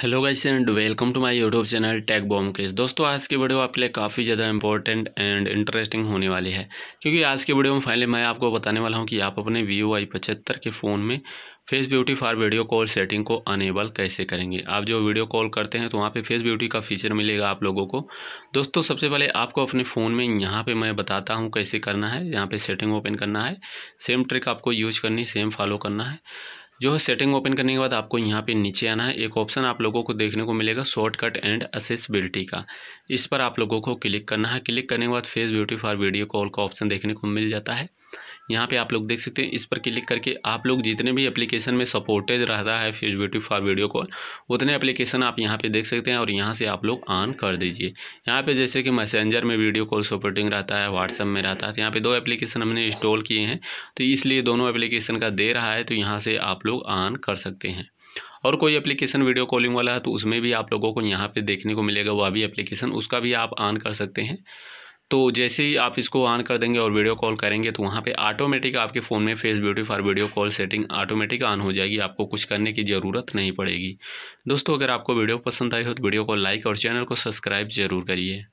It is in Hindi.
hello guys and welcome to my YouTube channel tech bomb case दोस्तों आज की वीडियो आपके लिए काफ़ी ज़्यादा इंपॉर्टेंट एंड इंटरेस्टिंग होने वाली है क्योंकि आज की वीडियो में फाइनली मैं आपको बताने वाला हूं कि आप अपने वीओ आई पचहत्तर के फ़ोन में face beauty for video call setting को अनेबल कैसे करेंगे आप जो वीडियो कॉल करते हैं तो वहाँ पर फेस ब्यूटी का फीचर मिलेगा आप लोगों को दोस्तों सबसे पहले आपको अपने फ़ोन में यहाँ पर मैं बताता हूँ कैसे करना है यहाँ पर सेटिंग ओपन करना है सेम ट्रिक आपको यूज करनी सेम फॉलो करना है जो है सेटिंग ओपन करने के बाद आपको यहाँ पे नीचे आना है एक ऑप्शन आप लोगों को देखने को मिलेगा शॉर्टकट एंड असेसबिलिटी का इस पर आप लोगों को क्लिक करना है क्लिक करने के बाद face beauty for video call का ऑप्शन देखने को मिल जाता है यहाँ पे आप लोग देख सकते हैं इस पर क्लिक करके आप लोग जितने भी एप्लीकेशन में सपोर्टेड रहता है face beauty for video call उतने एप्लीकेशन आप यहाँ पे देख सकते हैं और यहाँ से आप लोग ऑन कर दीजिए यहाँ पे जैसे कि मैसेंजर में वीडियो कॉल सपोर्टिंग रहता है व्हाट्सअप में रहता है तो यहाँ पर दो एप्लीकेशन हमने इंस्टॉल किए हैं तो इसलिए दोनों एप्लीकेशन का दे रहा है तो यहाँ से आप लोग ऑन कर सकते हैं और कोई एप्लीकेशन वीडियो कॉलिंग वाला है तो उसमें भी आप लोगों को यहाँ पर देखने को मिलेगा वह भी एप्लीकेशन उसका भी आप ऑन कर सकते हैं तो जैसे ही आप इसको ऑन कर देंगे और वीडियो कॉल करेंगे तो वहाँ पे ऑटोमेटिक आपके फ़ोन में face beauty for video call setting automatic on हो जाएगी आपको कुछ करने की ज़रूरत नहीं पड़ेगी दोस्तों अगर आपको वीडियो पसंद आई हो तो वीडियो को लाइक और चैनल को सब्सक्राइब ज़रूर करिए